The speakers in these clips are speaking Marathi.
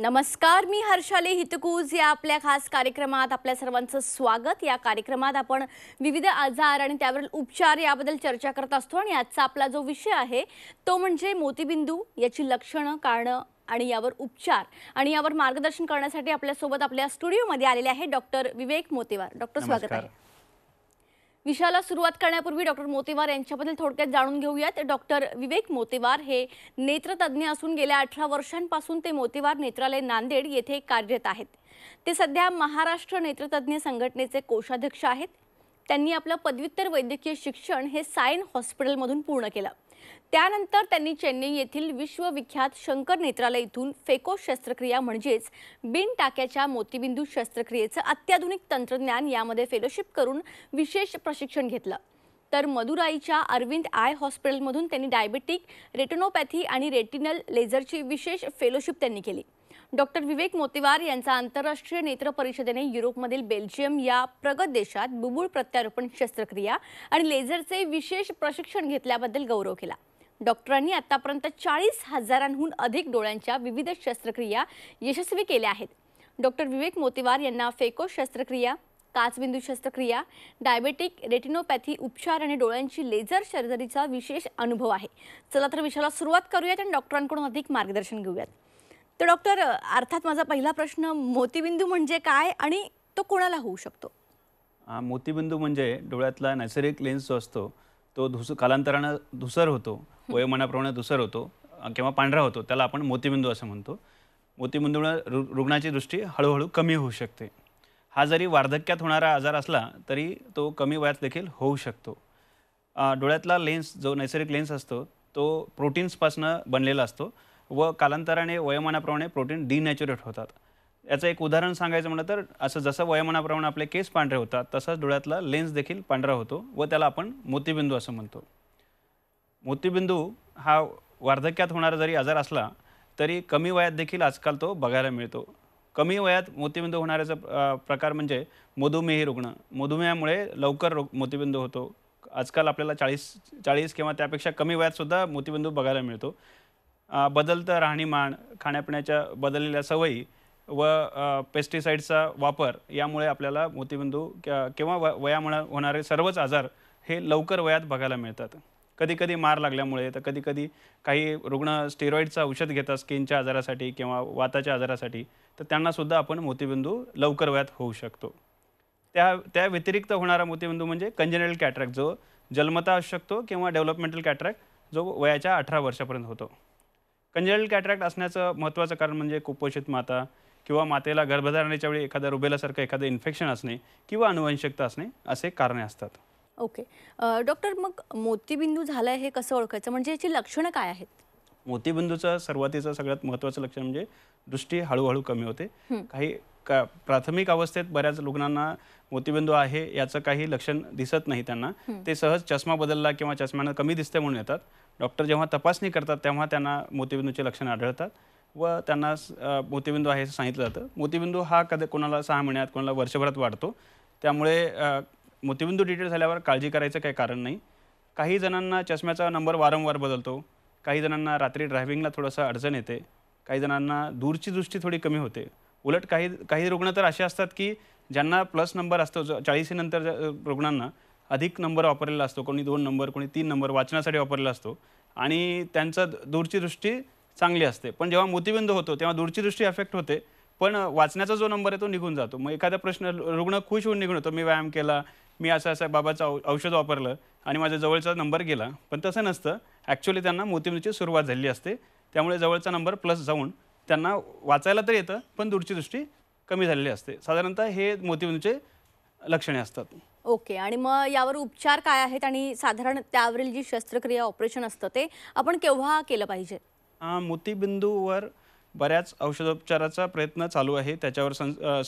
नमस्कार मी हर्षाली हितकूज या आपल्या खास कार्यक्रमात आपल्या सर्वांचं स्वागत या कार्यक्रमात आपण विविध आजार आणि त्यावरील उपचार याबद्दल चर्चा करत असतो आणि आजचा आपला जो विषय आहे तो म्हणजे मोतीबिंदू याची लक्षणं कारणं आणि यावर उपचार आणि यावर मार्गदर्शन करण्यासाठी आपल्यासोबत आपल्या स्टुडिओमध्ये आलेले आहे डॉक्टर विवेक मोतेवार डॉक्टर स्वागत आहे विषयाला सुरुवात करण्यापूर्वी डॉक्टर मोतेवार यांच्याबद्दल थोडक्यात जाणून घेऊयात डॉक्टर विवेक मोतेवार हे नेत्रतज्ज्ञ असून गेल्या अठरा वर्षांपासून ते मोतेवार नेत्रालय नांदेड येथे कार्यरत आहेत ते सध्या महाराष्ट्र नेत्रतज्ञ संघटनेचे कोषाध्यक्ष आहेत त्यांनी आपलं पदव्युत्तर वैद्यकीय शिक्षण हे सायन हॉस्पिटलमधून पूर्ण केलं त्यानंतर त्यांनी चेन्नई येथील विश्वविख्यात शंकर नेत्रालय इथून फेको शस्त्रक्रिया म्हणजेच बिन टाक्याच्या मोतीबिंदू शस्त्रक्रियेचं अत्याधुनिक तंत्रज्ञान यामध्ये फेलोशिप करून विशेष प्रशिक्षण घेतलं तर मदुराईच्या अरविंद आय हॉस्पिटलमधून त्यांनी डायबेटिक रेटिनोपॅथी आणि रेटिनल लेझरची विशेष फेलोशिप त्यांनी केली डॉक्टर विवेक मोतीवार यांचा आंतरराष्ट्रीय नेत्र परिषदेने युरोपमधील बेल्जियम या प्रगत देशात बुबुळ प्रत्यारोपण शस्त्रक्रिया आणि लेझरचे विशेष प्रशिक्षण घेतल्याबद्दल गौरव केला डॉक्टरांनी आतापर्यंत चाळीस हजारांहून अधिक डोळ्यांच्या विविध शस्त्रक्रिया यशस्वी केल्या आहेत डॉक्टर विवेक मोतीवार यांना फेको शस्त्रक्रिया काचबिंदू शस्त्रक्रिया डायबेटिक रेटिनोपॅथी उपचार आणि डोळ्यांची लेझर सर्जरीचा विशेष अनुभव आहे चला तर विषयाला सुरुवात करूयात आणि डॉक्टरांकडून अधिक मार्गदर्शन घेऊयात तर डॉक्टर अर्थात माझा पहिला प्रश्न मोतीबिंदू म्हणजे काय आणि तो कोणाला होऊ शकतो मोतीबिंदू म्हणजे डोळ्यातला नैसर्गिक लेन्स जो असतो तो धुस कालांतरानं धुसर होतो वयोमानाप्रमाणे धुसर होतो किंवा पांढरा होतो त्याला आपण मोतीबिंदू असं म्हणतो मोतीबिंदूमुळे रु रुग्णाची दृष्टी हळूहळू कमी होऊ शकते हा जरी वार्धक्यात होणारा आजार असला तरी तो कमी वयात देखील होऊ शकतो डोळ्यातला लेन्स जो नैसर्गिक लेन्स असतो तो प्रोटीन्सपासनं बनलेला असतो व कालांतराने वयोमानाप्रमाणे प्रोटीन डिनॅच्युरेट होतात याचं एक उदाहरण सांगायचं म्हटलं तर असं जसं वयोमानाप्रमाणे आपले केस पांढरे होतात तसाच डोळ्यातला लेन्स देखील पांढरा होतो व त्याला आपण मोतीबिंदू असं म्हणतो मोतीबिंदू हा वार्धक्यात होणारा जरी आजार असला तरी कमी वयात देखील आजकाल तो बघायला मिळतो कमी वयात मोतीबिंदू होणाऱ्याचा प्रकार म्हणजे मधुमेही रुग्ण मधुमेहामुळे लवकर रोग मोतीबिंदू होतो आजकाल आपल्याला चाळीस चाळीस किंवा त्यापेक्षा कमी वयातसुद्धा मोतीबिंदू बघायला मिळतो बदलतं राहणीमान खाण्यापिण्याच्या बदललेल्या सवयी व पेस्टिसाईडचा वापर यामुळे आपल्याला मोतीबिंदू किंवा व वयामुळे होणारे सर्वच आजार हे लवकर वयात बघायला मिळतात कधीकधी मार लागल्यामुळे तर कधीकधी काही रुग्ण स्टेरॉईडचं औषध घेतात स्किनच्या आजारासाठी किंवा वाताच्या आजारासाठी तर त्यांनासुद्धा आपण मोतीबिंदू लवकर वयात होऊ शकतो त्या त्या व्यतिरिक्त होणारा मोतीबिंदू म्हणजे कंजेनरल कॅट्रॅक्ट जो जन्मता असू शकतो किंवा डेव्हलपमेंटल कॅट्रॅक्ट जो वयाच्या अठरा वर्षापर्यंत होतो कंजुरल कॅट्रॅक्ट असण्याचं महत्त्वाचं कारण म्हणजे कुपोषित माता किंवा मातेला गर्भधारणेच्या वेळी एखाद्या रुबेलासारखं एखादं इन्फेक्शन असणे किंवा अनुवंशिकता असणे असे कारणे असतात ओके डॉक्टर मग मोतीबिंदू झालं हे कसं ओळखायचं म्हणजे याची लक्षणं काय आहेत मोतीबिंदूचं सुरुवातीचं सगळ्यात महत्त्वाचं लक्षण म्हणजे दृष्टी हळूहळू कमी होते काही का प्राथमिक अवस्थेत बऱ्याच रुग्णांना मोतीबिंदू आहे याचं काही लक्षण दिसत नाही त्यांना ते सहज चष्मा बदलला किंवा चष्म्यानं कमी दिसते म्हणून येतात डॉक्टर जेव्हा तपासणी करतात तेव्हा त्यांना मोतीबिंदूचे लक्षणं आढळतात व त्यांना मोतीबिंदू आहे असं सांगितलं जातं मोतीबिंदू हा कधी कोणाला सहा महिन्यात कोणाला वर्षभरात वाढतो त्यामुळे मोतीबिंदू डिटेल झाल्यावर काळजी करायचं काही कारण नाही काही जणांना चष्म्याचा नंबर वारंवार बदलतो काही जणांना रात्री ड्रायव्हिंगला थोडंसं अडचण येते काही जणांना दूरची दृष्टी थोडी कमी होते उलट काही काही रुग्ण तर असे असतात की ज्यांना प्लस नंबर असतो चाळीसीनंतर नंतर रुग्णांना अधिक नंबर वापरलेला असतो कोणी दोन नंबर कोणी तीन नंबर वाचनासाठी वापरलेला असतो आणि त्यांचा दूरची दृष्टी चांगली असते पण जेव्हा मोतीबिंद होतो तेव्हा दूरची दृष्टी अफेक्ट होते पण वाचण्याचा जो नंबर आहे तो निघून जातो मग एखादा प्रश्न रुग्ण खुश होऊन निघून होतो मी व्यायाम केला मी असं असं बाबाचं औषध वापरलं आणि माझ्या जवळचा नंबर गेला पण तसं नसतं ॲक्च्युली त्यांना मोतीबिंदूची सुरुवात झालेली असते त्यामुळे जवळचा नंबर प्लस जाऊन त्यांना वाचायला तर येतं पण दूरची दृष्टी कमी झालेली असते साधारणतः हे मोतीबिंदूचे लक्षणे असतात ओके आणि मग यावर उपचार काय आहेत आणि साधारण त्यावरील जी शस्त्रक्रिया ऑपरेशन असतं ते आपण केव्हा केलं पाहिजे मोतीबिंदूवर बऱ्याच औषधोपचाराचा प्रयत्न चालू आहे त्याच्यावर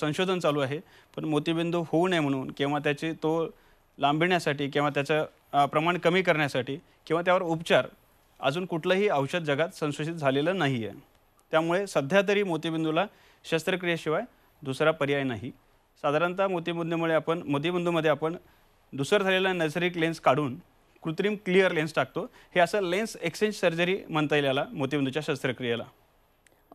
संशोधन चालू आहे पण मोतीबिंदू होऊ नये म्हणून किंवा त्याची तो लांबिण्यासाठी किंवा त्याचं प्रमाण कमी करण्यासाठी किंवा त्यावर उपचार अजून कुठलंही औषध जगात संशोधित झालेलं नाही आहे त्यामुळे सध्या तरी मोतीबिंदूला शस्त्रक्रियेशिवाय दुसरा पर्याय नाही साधारणतः मोतीबुंदूमुळे आपण मोतीबिंदूमध्ये आपण दुसरं झालेला नैसर्गिक लेन्स काढून कृत्रिम क्लिअर लेन्स टाकतो हे असं लेन्स एक्सचेंज सर्जरी म्हणता येईल याला मोतीबिंदूच्या शस्त्रक्रियेला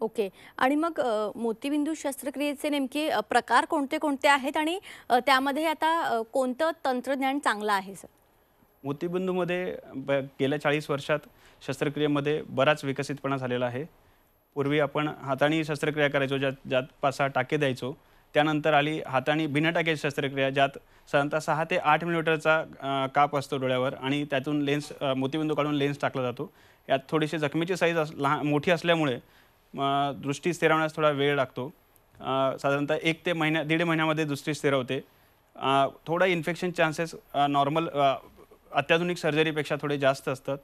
ओके आणि मग मोतीबिंदू शस्त्रक्रियेचे नेमके प्रकार कोणते कोणते आहेत आणि त्यामध्ये आता कोणतं तंत्रज्ञान चांगलं आहे सर मोतीबिंदूमध्ये ब गेल्या चाळीस वर्षात शस्त्रक्रियेमध्ये बराच विकसितपणा झालेला आहे पूर्वी आपण हाताने शस्त्रक्रिया करायचो ज्यात ज्यात पासा टाके द्यायचो त्यानंतर आली हाताने बिनाटाक्याची शस्त्रक्रिया ज्यात साधारणतः सहा ते आठ मिलीमीटरचा काप असतो डोळ्यावर आणि त्यातून लेन्स मोतीबिंदू काढून लेन्स टाकला जातो यात थोडीशी जखमीची साईज अस लहान मोठी असल्यामुळे दृष्टी स्थिरावण्यास थोडा वेळ लागतो साधारणतः एक ते महिन्या दीड महिन्यामध्ये दृष्टी स्थिरवते थोडा इन्फेक्शन चान्सेस नॉर्मल अत्याधुनिक सर्जरीपेक्षा थोडे जास्त असतात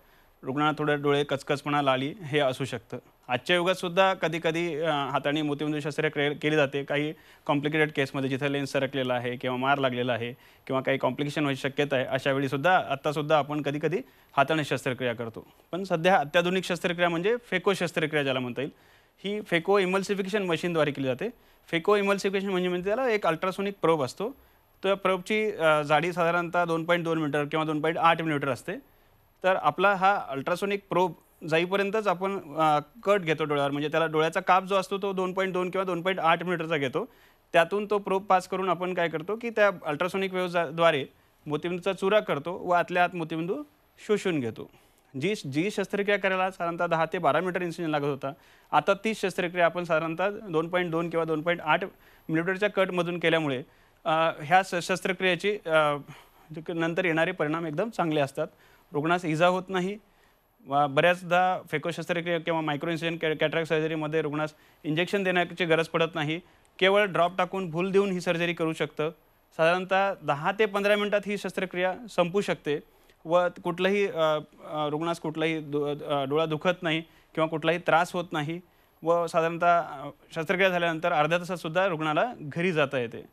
रुग्णाला थोडे डोळे कचकचपणा लाली हे असू शकतं आजच्या युगातसुद्धा कधी कधी हाताने मोतीबिंदू शस्त्रक्रिया केली जाते काही कॉम्प्लिकेटेड केसमध्ये जिथे लेन्स सरकलेला आहे किंवा मार लागलेला आहे किंवा काही कॉम्प्लिकेशन व्हायची शक्यता आहे अशा वेळीसुद्धा आत्तासुद्धा आपण कधी कधी हाताने शस्त्रक्रिया करतो पण सध्या अत्याधुनिक शस्त्रक्रिया म्हणजे फेको शस्त्रक्रिया ज्याला म्हणता येईल ही फेको इमल्सिफिकेशन मशीनद्वारे केली जाते फेको इमल्सिफिकेशन म्हणजे म्हणजे त्याला एक अल्ट्रासोनिक प्रोब असतो त्या प्रोबची जाडी साधारणतः दोन पॉईंट दोन मीटर किंवा दोन पॉईंट आठ मीटर असते तर आपला हा अल्ट्रासोनिक प्रोब जाईपर्यंतच आपण कट घेतो डोळ्यावर म्हणजे त्याला डोळ्याचा काप जो असतो तो दोन पॉईंट दोन किंवा दोन पॉईंट आठ मीटरचा घेतो त्यातून तो प्रोप पास करून आपण काय करतो की त्या अल्ट्रासोनिक वेव्हद्वारे मोतीबिंदूचा चुरा करतो व आतल्या आत मोतीबिंदू शोषून घेतो जी जी शस्त्रक्रिया करायला साधारणतः दहा ते बारा मीटर इन्सिजन लागत होता आता तीच शस्त्रक्रिया आपण साधारणतः दोन पॉईंट दोन किंवा दोन पॉईंट आठ मिलिमीटरच्या कटमधून केल्यामुळे ह्या शस्त्रक्रियेची नंतर येणारे परिणाम एकदम चांगले असतात रुग्णास इजा होत नाही बऱ्याचदा शस्त्रक्रिया किंवा इन्सिजन कॅ कॅट्रॅक सर्जरीमध्ये रुग्णास इंजेक्शन देण्याची गरज पडत नाही केवळ ड्रॉप टाकून भूल देऊन ही सर्जरी करू शकतं साधारणतः दहा ते पंधरा मिनटात ही शस्त्रक्रिया संपू शकते व कुठलंही रुग्णास कुठलाही डोळा दुखत नाही किंवा कुठलाही त्रास होत नाही व साधारणतः शस्त्रक्रिया झाल्यानंतर अर्ध्या तासातसुद्धा रुग्णाला घरी जाता येते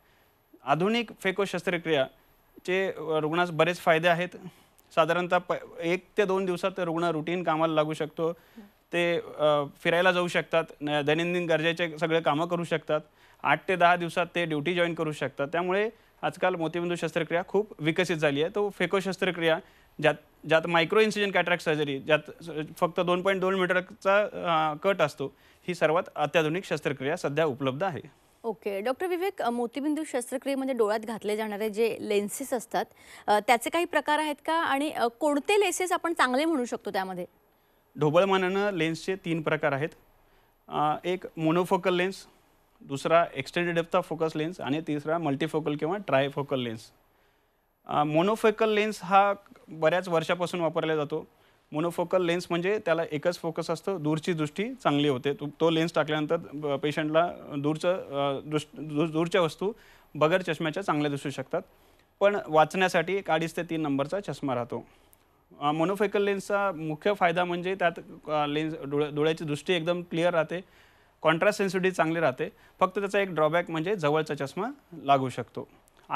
आधुनिक फेको शस्त्रक्रियाचे रुग्णास बरेच फायदे आहेत साधारणतः प एक ते दोन दिवसात रुग्ण रुटीन कामाला लागू शकतो ते फिरायला जाऊ शकतात दैनंदिन गरजेचे सगळे कामं करू शकतात आठ ते दहा दिवसात ते ड्युटी जॉईन करू शकतात त्यामुळे आजकाल मोतीबिंदू शस्त्रक्रिया खूप विकसित झाली आहे तो फेको शस्त्रक्रिया ज्यात ज्यात मायक्रो इन्सिजन कॅटरॅक्ट सर्जरी ज्यात फक्त दोन पॉईंट दोन मीटरचा कट असतो ही सर्वात अत्याधुनिक शस्त्रक्रिया सध्या उपलब्ध आहे ओके डॉक्टर विवेक मोतीबिंदू शस्त्रक्रियेमध्ये डोळ्यात घातले जाणारे जे लेन्सेस असतात त्याचे काही प्रकार आहेत का आणि कोणते लेन्सेस आपण चांगले म्हणू शकतो त्यामध्ये ढोबळमानानं लेन्सचे तीन प्रकार आहेत एक मोनोफोकल लेन्स दुसरा एक्सटेंडेड डेप्थ फोकस लेन्स आणि तिसरा मल्टीफोकल किंवा ट्रायफोकल लेन्स मोनोफोकल लेन्स हा बऱ्याच वर्षापासून वापरला जातो मोनोफोकल लेन्स म्हणजे त्याला एकच फोकस असतो दूरची दृष्टी चांगली होते तो लेन्स टाकल्यानंतर पेशंटला दूरचं दृष्ट दूरच्या वस्तू बगर चष्म्याच्या चांगल्या दिसू शकतात पण वाचण्यासाठी एक अडीच ते तीन नंबरचा चष्मा राहतो मोनोफेकल लेन्सचा मुख्य फायदा म्हणजे त्यात लेन्स डोळ्या डोळ्याची दृष्टी एकदम क्लिअर राहते कॉन्ट्रास्ट सेन्सिटिव्हिटी चांगली राहते फक्त त्याचा एक ड्रॉबॅक म्हणजे जवळचा चष्मा लागू शकतो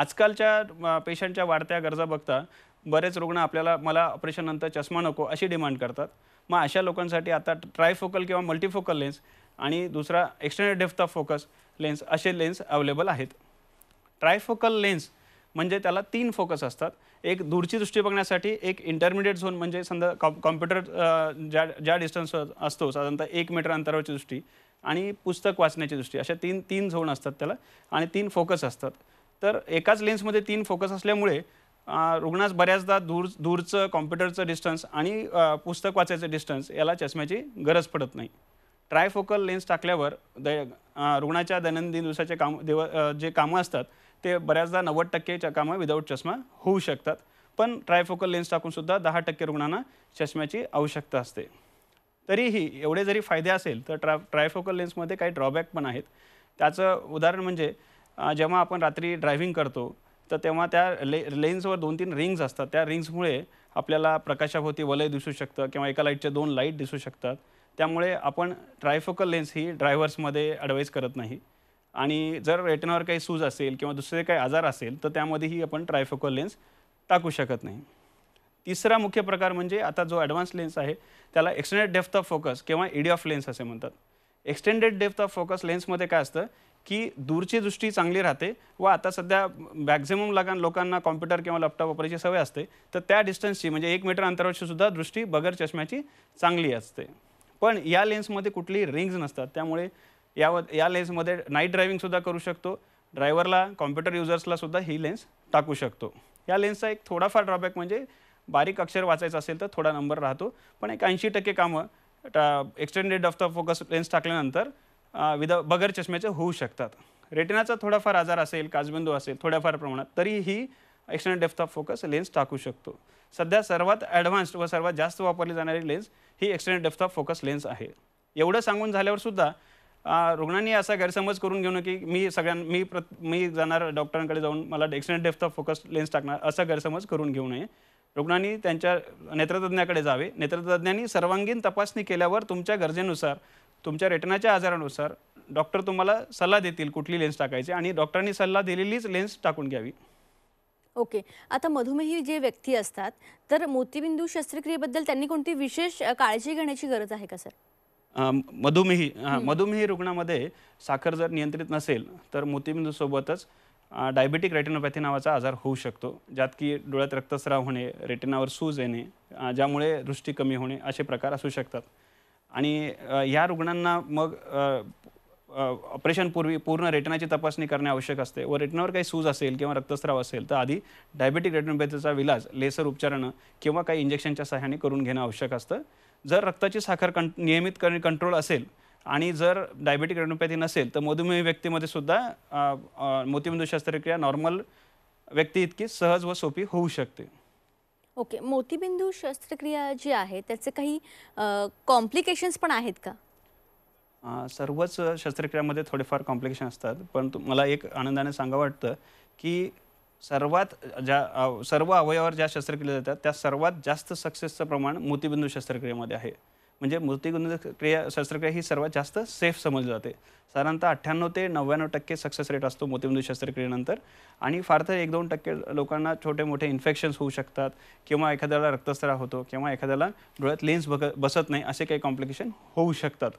आजकालच्या पेशंटच्या वाढत्या गरजा बघता बरेच रुग्ण आपल्याला मला ऑपरेशननंतर चष्मा नको अशी डिमांड करतात मग अशा लोकांसाठी आता ट्रायफोकल किंवा मल्टीफोकल लेन्स आणि दुसरा extended depth of focus lens असे लेन्स अवेलेबल आहेत ट्रायफोकल लेन्स म्हणजे त्याला तीन फोकस असतात एक दूरची दृष्टी बघण्यासाठी एक इंटरमिडिएट झोन म्हणजे समजा कॉ कॉम्प्युटर ज्या ज्या डिस्टन्स असतो साधारणतः एक मीटर अंतरावरची दृष्टी आणि पुस्तक वाचण्याची दृष्टी अशा तीन तीन झोन असतात त्याला आणि तीन फोकस असतात तर एकाच लेन्समध्ये तीन फोकस असल्यामुळे रुग्णास बऱ्याचदा दूर दूरचं कॉम्प्युटरचं डिस्टन्स आणि पुस्तक वाचायचं डिस्टन्स याला चष्म्याची गरज पडत नाही ट्रायफोकल लेन्स टाकल्यावर द रुग्णाच्या दैनंदिन दिवसाचे काम देव जे कामं असतात ते बऱ्याचदा नव्वद टक्केच्या कामं विदाऊट चष्मा होऊ शकतात पण ट्रायफोकल लेन्स टाकूनसुद्धा दहा टक्के रुग्णांना चष्म्याची आवश्यकता असते तरीही एवढे जरी फायदे असेल तर ट्रा ट्रायफोकल लेन्समध्ये काही ड्रॉबॅक पण आहेत त्याचं उदाहरण म्हणजे जेव्हा आपण रात्री ड्रायव्हिंग करतो तर तेव्हा त्या ले लेन्सवर दोन तीन रिंग्स असतात त्या रिंग्समुळे आपल्याला प्रकाशाभोवती वलय दिसू शकतं किंवा एका लाईटचे दोन लाईट दिसू शकतात त्यामुळे आपण ट्रायफोकल लेन्स ही ड्रायव्हर्समध्ये ॲडवाईज करत नाही आणि जर रेटनावर काही सूज असेल किंवा दुसरे काही आजार असेल तर त्यामध्येही आपण ट्रायफोकल लेन्स टाकू शकत नाही तिसरा मुख्य प्रकार म्हणजे आता जो ॲडव्हान्स लेन्स आहे त्याला एक्सटेंडेड डेफ्थ ऑफ फोकस किंवा ईडी ऑफ लेन्स असे म्हणतात एक्सटेंडेड डेफ्थ ऑफ फोकस लेन्समध्ये काय असतं की दूरची दृष्टी चांगली राहते व आता सध्या मॅक्झिमम लगा लोकांना कॉम्प्युटर किंवा लॅपटॉप वापरायची सवय असते तर त्या डिस्टन्सची म्हणजे एक मीटर अंतरावरची सुद्धा दृष्टी बगर चष्म्याची चांगली असते पण या लेन्समध्ये कुठलीही रिंग्स नसतात त्यामुळे याव या लेन्समध्ये नाईट ड्रायव्हिंगसुद्धा करू शकतो ड्रायव्हरला कॉम्प्युटर युजर्सलासुद्धा ही लेन्स टाकू शकतो या लेन्सचा एक थोडाफार ड्रॉबॅक म्हणजे बारीक अक्षर वाचायचं असेल तर थोडा नंबर राहतो पण एक ऐंशी टक्के कामं extended of the focus lens टाकल्यानंतर विदा बगर चष्म्याचे होऊ शकतात रेटिनाचा थोडाफार आजार असेल काजबिंदू असेल थोड्याफार प्रमाणात तरीही external depth of focus lens टाकू शकतो सध्या सर्वात ॲडव्हान्स्ड व सर्वात जास्त वापरली जाणारी लेन्स ही external depth of focus lens आहे एवढं सांगून झाल्यावर सुद्धा रुग्णांनी असा गैरसमज करून घेऊ की मी सगळ्यां मी प्र मी जाणार डॉक्टरांकडे जाऊन मला external depth of focus lens टाकणार असा गैरसमज करून घेऊ नये रुग्णांनी त्यांच्या नेत्रतज्ञाकडे जावे नेत्रतज्ञांनी सर्वांगीण तपासणी केल्यावर तुमच्या गरजेनुसार तुमच्या रेटनाच्या आजारानुसार डॉक्टर तुम्हाला सल्ला देतील कुठली लेन्स टाकायची आणि डॉक्टरांनी सल्ला दिलेलीच लेन्स टाकून घ्यावी ओके आता मधुमेह जे व्यक्ती असतात तर मोतीबिंदू शस्त्रक्रियेबद्दल त्यांनी कोणती विशेष काळजी घेण्याची गरज आहे का सर मधुमेही मधुमेही रुग्णामध्ये साखर जर नियंत्रित नसेल तर मोतीबिंदूसोबतच डायबेटिक रेटिनोपॅथी नावाचा आजार होऊ शकतो ज्यात की डोळ्यात रक्तस्राव होणे रेटिनावर सूज येणे ज्यामुळे दृष्टी कमी होणे असे प्रकार असू शकतात आणि ह्या रुग्णांना मग ऑपरेशनपूर्वी पूर्ण रेटनाची तपासणी करणे आवश्यक असते व रेटनावर काही सूज असेल किंवा रक्तस्राव असेल तर आधी डायबेटिक रेटिनोपॅथीचा विलाज लेसर उपचारानं किंवा काही इंजेक्शनच्या सहाय्याने करून घेणं आवश्यक असतं जर रक्ताची साखर कं नियमित कर कंट्रोल असेल आणि जर डायबेटिक रेटिनोपॅथी नसेल तर मधुमेह व्यक्तीमध्ये सुद्धा मोतीबिंदू शस्त्रक्रिया नॉर्मल व्यक्ती इतकी सहज व सोपी होऊ शकते ओके मोतीबिंदू शस्त्रक्रिया जी आहे त्याचे काही कॉम्प्लिकेशन्स पण आहेत का सर्वच शस्त्रक्रियामध्ये थोडेफार कॉम्प्लिकेशन असतात पण मला एक आनंदाने सांगा वाटतं की सर्वात ज्या सर्व अवयवावर ज्या शस्त्रक्रिया जातात त्या सर्वात जास्त सक्सेसचं प्रमाण मोतीबिंदू शस्त्रक्रियेमध्ये आहे म्हणजे मूर्तिगुंज क्रिया शस्त्रक्रिया ही सर्वात जास्त सेफ समजली जाते साधारणतः अठ्ठ्याण्णव ते नव्याण्णव टक्के सक्सेस रेट असतो मोतीबिंदू शस्त्रक्रियेनंतर आणि फार तर एक दोन टक्के लोकांना छोटे मोठे इन्फेक्शन्स होऊ शकतात किंवा एखाद्याला रक्तस्राव होतो किंवा एखाद्याला डोळ्यात लेन्स बघ बसत नाही असे काही कॉम्प्लिकेशन होऊ शकतात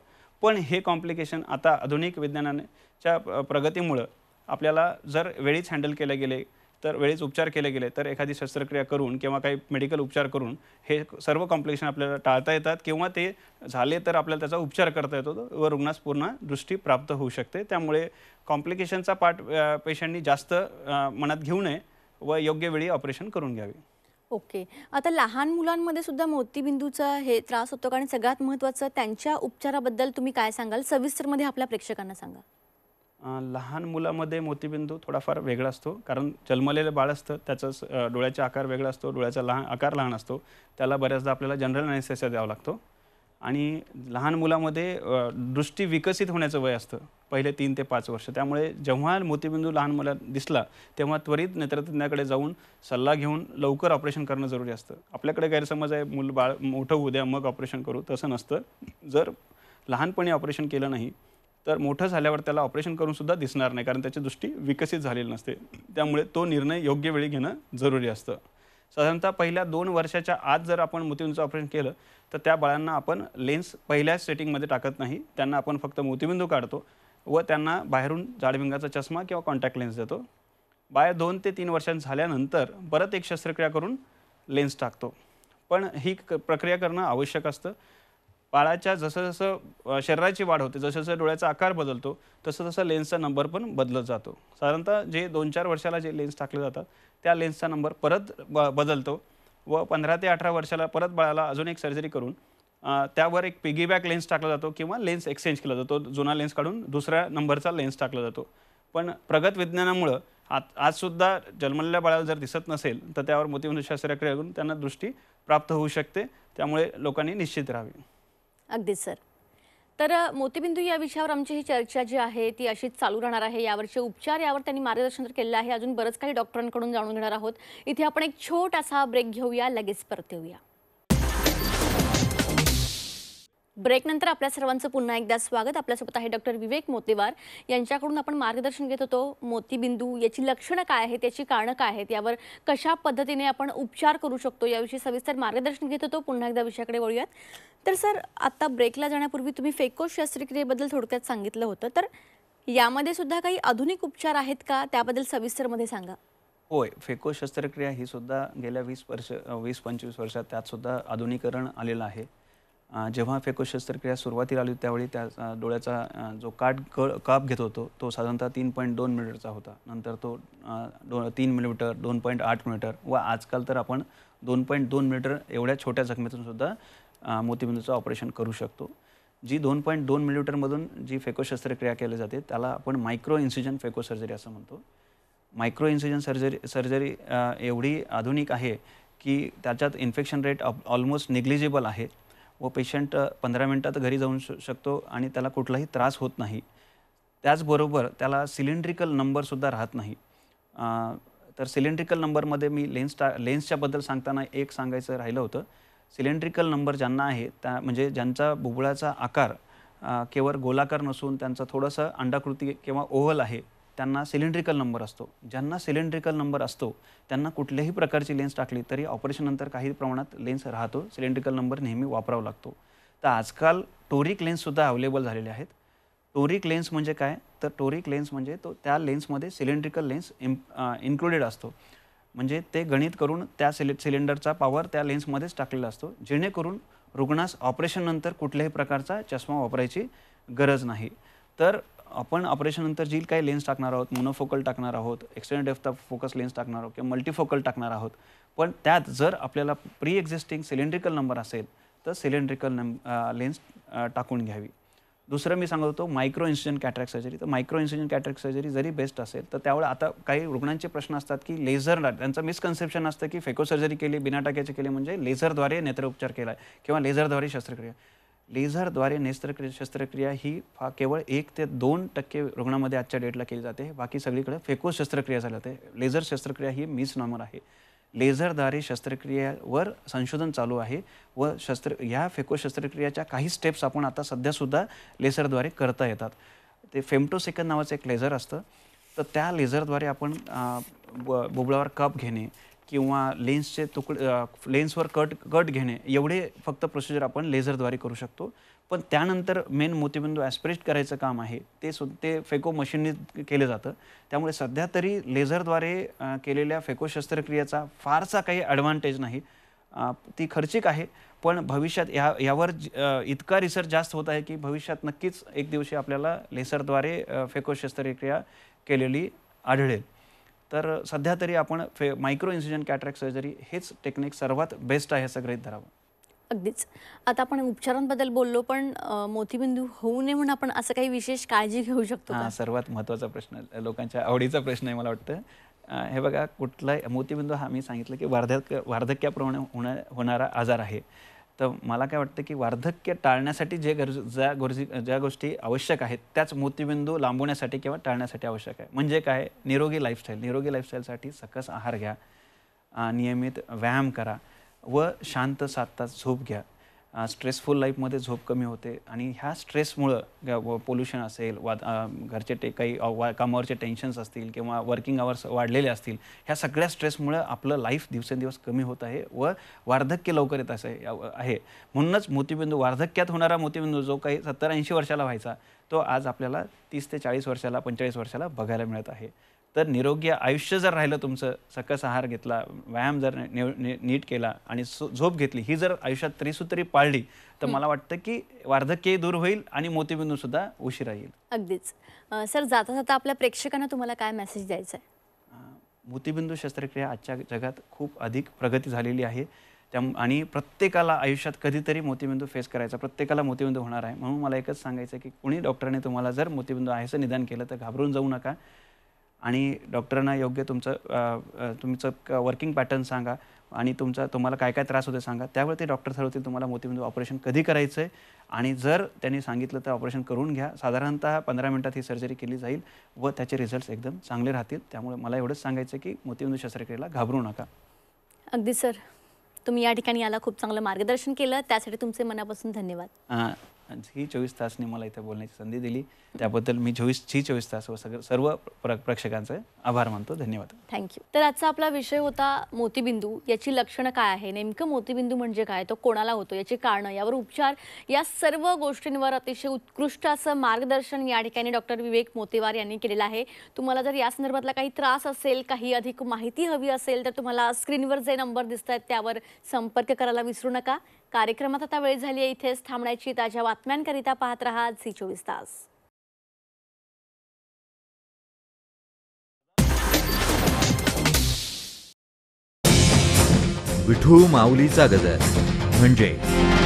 पण हे कॉम्प्लिकेशन आता आधुनिक विज्ञानाच्या प्रगतीमुळं आपल्याला जर वेळीच हँडल केले गेले तर वेळेस उपचार केले गेले तर एखादी शस्त्रक्रिया करून किंवा काही मेडिकल उपचार करून हे सर्व कॉम्प्लिकेशन आपल्याला टाळता येतात किंवा ते झाले तर आपल्याला त्याचा उपचार करता येतो व रुग्णास पूर्ण दृष्टी प्राप्त होऊ शकते त्यामुळे कॉम्प्लिकेशनचा पार्ट पेशंटनी जास्त मनात घेऊ नये व योग्य वेळी ऑपरेशन करून घ्यावे ओके आता लहान मुलांमध्ये सुद्धा मोतीबिंदूचा हे त्रास होतो कारण सगळ्यात महत्त्वाचं त्यांच्या उपचाराबद्दल तुम्ही काय सांगाल सविस्तरमध्ये आपल्या प्रेक्षकांना सांगा लहान मुलामध्ये मोतीबिंदू थोडाफार वेगळा असतो कारण जन्मलेलं बाळ असतं त्याचा डोळ्याचा आकार वेगळा असतो डोळ्याचा लहान आकार लहान असतो त्याला बऱ्याचदा आपल्याला जनरल अनेसेसिया द्यावा लागतो आणि लहान मुलामध्ये दृष्टी विकसित होण्याचं वय असतं पहिले तीन ते पाच वर्ष त्यामुळे जेव्हा मोतीबिंदू लहान मुला दिसला तेव्हा त्वरित नेत्रतज्ञाकडे जाऊन सल्ला घेऊन लवकर ऑपरेशन करणं जरुरी असतं आपल्याकडे गैरसमज आहे मूल बाळ मोठं होऊ द्या मग ऑपरेशन करू तसं नसतं जर लहानपणी ऑपरेशन केलं नाही तर मोठं झाल्यावर त्याला ऑपरेशन करूनसुद्धा दिसणार नाही कारण त्याची दृष्टी विकसित झालेली नसते त्यामुळे तो निर्णय योग्य वेळी घेणं जरुरी असतं साधारणतः पहिल्या दोन वर्षाच्या आत जर आपण मोतीबिंदूचं ऑपरेशन केलं तर त्या बाळांना आपण लेन्स पहिल्याच सेटिंगमध्ये टाकत नाही त्यांना आपण फक्त मोतीबिंदू काढतो व त्यांना बाहेरून जाडबिंगाचा चष्मा किंवा कॉन्टॅक्ट लेन्स देतो बाय दोन ते तीन वर्षां झाल्यानंतर परत एक शस्त्रक्रिया करून लेन्स टाकतो पण ही प्रक्रिया करणं आवश्यक असतं बाळाच्या जसं जसं शरीराची वाढ होते जसं जसं डोळ्याचा आकार बदलतो तसं तसं लेन्सचा नंबर पण बदलत जातो साधारणतः जे दोन चार वर्षाला जे लेन्स टाकले जातात त्या लेन्सचा नंबर परत ब बदलतो व पंधरा ते अठरा वर्षाला परत बाळाला अजून एक सर्जरी करून त्यावर एक पिगीबॅक लेन्स टाकला जातो किंवा लेन्स एक्सचेंज केला जातो जुना लेन्स काढून दुसऱ्या नंबरचा लेन्स टाकला जातो पण प्रगत विज्ञानामुळं आज आजसुद्धा जन्मलेल्या बाळाला जर दिसत नसेल तर त्यावर मोतीमधून शस्त्रक्रिया करून त्यांना दृष्टी प्राप्त होऊ शकते त्यामुळे लोकांनी निश्चित राहावी अगदी सर तर मोतीबिंदू या विषयावर आमची ही चर्चा जी आहे ती अशीच चालू राहणार आहे यावरचे उपचार यावर त्यांनी मार्गदर्शन तर केलेलं आहे अजून बरंच काही डॉक्टरांकडून जाणून घेणार आहोत इथे आपण एक छोटासा ब्रेक घेऊया लगेच परत येऊया ब्रेकनंतर आपल्या सर्वांचं पुन्हा एकदा स्वागत आपल्यासोबत आहे डॉक्टर विवेक मोतेवार यांच्याकडून आपण मार्गदर्शन घेत होतो मोतीबिंदू याची लक्षणं काय आहेत याची कारणं काय आहेत यावर कशा पद्धतीने आपण उपचार करू शकतो याविषयी सविस्तर मार्गदर्शन घेत होतो पुन्हा एकदा विषयाकडे वळूयात तर सर आत्ता ब्रेकला जाण्यापूर्वी तुम्ही फेको शस्त्रक्रियेबद्दल थोडक्यात सांगितलं होतं तर यामध्ये सुद्धा काही आधुनिक उपचार आहेत का त्याबद्दल सविस्तरमध्ये सांगा होय फेको शस्त्रक्रिया ही सुद्धा गेल्या वीस वर्ष वीस पंचवीस वर्षात त्यात सुद्धा आधुनिकरण आलेलं आहे जेव्हा फेको शस्त्रक्रिया सुरुवातीला आली त्यावेळी त्या डोळ्याचा जो काट काप घेत होतो तो साधारणतः तीन पॉईंट दोन मिलिमीटरचा होता नंतर तो दो तीन मिलीमीटर दोन पॉईंट आठ मिलीटर व आजकाल तर आपण दोन पॉईंट दोन मिलिमीटर एवढ्या छोट्या जखमेतून सुद्धा मोतीबिंदूचं ऑपरेशन करू शकतो जी दोन पॉईंट दोन मिलीमीटरमधून जी फेको शस्त्रक्रिया केली जाते त्याला आपण मायक्रो इन्सिजन फेको सर्जरी असं म्हणतो मायक्रो इन्सिजन सर्जरी सर्जरी एवढी आधुनिक आहे की त्याच्यात इन्फेक्शन रेट ऑलमोस्ट निग्लिजिबल आहे व पेशंट पंधरा मिनटात घरी जाऊ शकतो आणि त्याला कुठलाही त्रास होत नाही त्याचबरोबर त्याला सिलेंड्रिकल नंबरसुद्धा राहत नाही तर सिलेंड्रिकल नंबरमध्ये मी लेन्स टा लेन्सच्याबद्दल सांगताना एक सांगायचं राहिलं होतं सिलेंड्रिकल नंबर ज्यांना आहे त्या म्हणजे ज्यांचा बुबुळाचा आकार केवळ गोलाकार नसून त्यांचा थोडासा अंडाकृती किंवा ओव्हल आहे त्यांना सिलेंड्रिकल नंबर असतो ज्यांना सिलेंड्रिकल नंबर असतो त्यांना कुठल्याही प्रकारची लेन्स टाकली तरी ऑपरेशननंतर काही प्रमाणात लेन्स राहतो सिलेंड्रिकल नंबर नेहमी वापरावा लागतो तर आजकाल टोरिक लेन्ससुद्धा अवेलेबल झालेले आहेत टोरिक लेन्स म्हणजे काय तर टोरिक लेन्स म्हणजे तो त्या लेन्समध्ये सिलेंड्रिकल लेन्स इम इन्क्लुडेड असतो म्हणजे ते गणित करून त्या सिले सिलेंडरचा पॉवर त्या लेन्समध्येच टाकलेला असतो जेणेकरून रुग्णास ऑपरेशननंतर कुठल्याही प्रकारचा चष्मा वापरायची गरज नाही तर आपण नंतर जी काही लेन्स टाकणार आहोत मोनोफोकल टाकणार आहोत एक्सटेंड डेफ ऑफ फोकस लेन्स टाकणार आहोत किंवा मल्टीफोकल टाकणार आहोत पण त्यात जर आपल्याला प्री एक्झिस्टिंग सिलेंड्रिकल नंबर असेल तर सिलेंड्रिकल नं लेन्स टाकून घ्यावी दुसरं मी सांगत होतो मायक्रो इन्सिजन कॅट्रॅक सर्जरी तर मायक्रो इन्सिजन कॅट्रॅक्ट सर्जरी जरी बेस्ट असेल तर त्यावेळी आता काही रुग्णांचे प्रश्न असतात की लेझर त्यांचं मिसकन्सेप्शन असतं की फेको सर्जरी केली बिना टाक्याची केली म्हणजे लेझरद्वारे नेत्रोपचार केला किंवा लेझरद्वारे शस्त्रक्रिया लेझरद्वारे नेत्रक्रिया शस्त्रक्रिया ही फा केवळ एक ते दोन टक्के रुग्णामध्ये आजच्या डेटला केली जाते बाकी सगळीकडे फेको शस्त्रक्रिया झाली जाते लेझर शस्त्रक्रिया ही मिस नॉर्मल आहे लेझरद्वारे शस्त्रक्रियावर संशोधन चालू आहे व शस्त्र ह्या फेको शस्त्रक्रियाच्या काही स्टेप्स आपण आता सध्यासुद्धा लेझरद्वारे करता येतात ते फेमटोसेकंद नावाचं एक लेझर असतं तर त्या लेझरद्वारे आपण बुबळावर कप घेणे किंवा लेन्सचे तुकड लेन्सवर कट कट घेणे एवढे फक्त प्रोसिजर आपण लेझरद्वारे करू शकतो पण त्यानंतर मेन मोतीबिंदू ॲस्प्रेस्ट करायचं काम आहे ते सु ते फेको मशीननी केलं जातं त्यामुळे सध्या तरी लेझरद्वारे केलेल्या फेको शस्त्रक्रियेचा फारसा काही ॲडव्हान्टेज नाही ती खर्चिक आहे पण भविष्यात या यावर इतका रिसर्च जास्त होत आहे की भविष्यात नक्कीच एक दिवशी आपल्याला लेसरद्वारे फेको शस्त्रक्रिया केलेली आढळेल तर सध्या तरी आपण फे मायक्रो इन्सिजन कॅटरॅक्ट सर्जरी हेच टेक्निक सर्वात बेस्ट आहे असं गृहित धरावं अगदीच आता आपण उपचारांबद्दल बोललो पण मोतीबिंदू होऊ नये म्हणून आपण असं काही विशेष काळजी घेऊ शकतो हा सर्वात महत्वाचा प्रश्न लोकांच्या आवडीचा प्रश्न आहे मला वाटतं हे बघा कुठला मोतीबिंदू हा मी सांगितलं की वार्धक वार्धक्याप्रमाणे होणारा आजार आहे तर मला काय वाटतं की वार्धक्य टाळण्यासाठी जे गरज ज्या गरजी ज्या गोष्टी आवश्यक आहेत त्याच मोतीबिंदू लांबवण्यासाठी किंवा टाळण्यासाठी आवश्यक आहे म्हणजे काय निरोगी लाईफस्टाईल निरोगी लाईफस्टाईलसाठी सकस आहार घ्या नियमित व्यायाम करा व शांत सात तास झोप घ्या स्ट्रेसफुल लाईफमध्ये झोप कमी होते आणि ह्या स्ट्रेसमुळं पोल्युशन असेल वा घरचे टे काही कामावरचे टेन्शन्स असतील किंवा वर्किंग आवर्स वाढलेले असतील ह्या सगळ्या स्ट्रेसमुळं आपलं लाईफ दिवसेंदिवस कमी होत आहे व वार्धक्य लवकर येत असे आहे म्हणूनच मोतीबिंदू वार्धक्यात होणारा मोतीबिंदू जो काही सत्तर ऐंशी वर्षाला व्हायचा तो आज आपल्याला तीस ते चाळीस वर्षाला पंचेचाळीस वर्षाला बघायला मिळत आहे तर निरोगी आयुष्य जर राहिलं तुमचं सकस आहार घेतला व्यायाम जर नीट केला आणि झोप घेतली ही जर आयुष्यात त्रिसूत्री पाळली तर मला वाटतं की वार्धक्य दूर होईल आणि मोतीबिंदू सुद्धा उशिरा येईल अगदीच सर जाता जाता आपल्या प्रेक्षकांना तुम्हाला काय मेसेज द्यायचा आहे मोतीबिंदू शस्त्रक्रिया आजच्या जगात खूप अधिक प्रगती झालेली आहे त्या आणि प्रत्येकाला आयुष्यात कधीतरी मोतीबिंदू फेस करायचा प्रत्येकाला मोतीबिंदू होणार आहे म्हणून मला एकच सांगायचं की कोणी डॉक्टरने तुम्हाला जर मोतीबिंदू आहेचं निदान केलं तर घाबरून जाऊ नका आणि डॉक्टरांना योग्य तुमचं तुमचं वर्किंग पॅटर्न सांगा आणि तुमचा तुम्हाला काय काय त्रास होते सांगा त्यावर ते डॉक्टर ठरवतील तुम्हाला मोतीबिंदू ऑपरेशन कधी करायचं आहे आणि जर त्यांनी सांगितलं तर ऑपरेशन करून घ्या साधारणतः पंधरा मिनटात ही सर्जरी केली जाईल व त्याचे रिझल्ट एकदम चांगले राहतील त्यामुळे मला एवढंच सांगायचं की मोतीबिंदू शस्त्रक्रियेला घाबरू नका अगदी सर तुम्ही या ठिकाणी याला खूप चांगलं मार्गदर्शन केलं त्यासाठी तुमचे मनापासून धन्यवाद ही चोवीस तासने मला इथे बोलण्याची संधी दिली त्याबद्दल मी चोवीस ही चोवीस तास व सगळं सर्व प्रेक्षकांचे आभार मानतो धन्यवाद थँक्यू तर आजचा आपला विषय होता मोतीबिंदू याची लक्षणं काय आहे नेमकं मोतीबिंदू म्हणजे काय तो कोणाला होतो याची कारणं यावर उपचार या सर्व गोष्टींवर अतिशय उत्कृष्ट असं मार्गदर्शन या ठिकाणी डॉक्टर विवेक मोतीवार यांनी केलेलं आहे तुम्हाला जर या संदर्भातला काही त्रास असेल काही अधिक माहिती हवी असेल तर तुम्हाला स्क्रीनवर जे नंबर दिसत आहेत त्यावर संपर्क करायला विसरू नका कार्यक्रमात आता वेळ झाली आहे इथेच थांबण्याची ताज्या बातम्यांकरिता पाहत राहा झी चोवीस तास विठू माऊलीचा गजर म्हणजे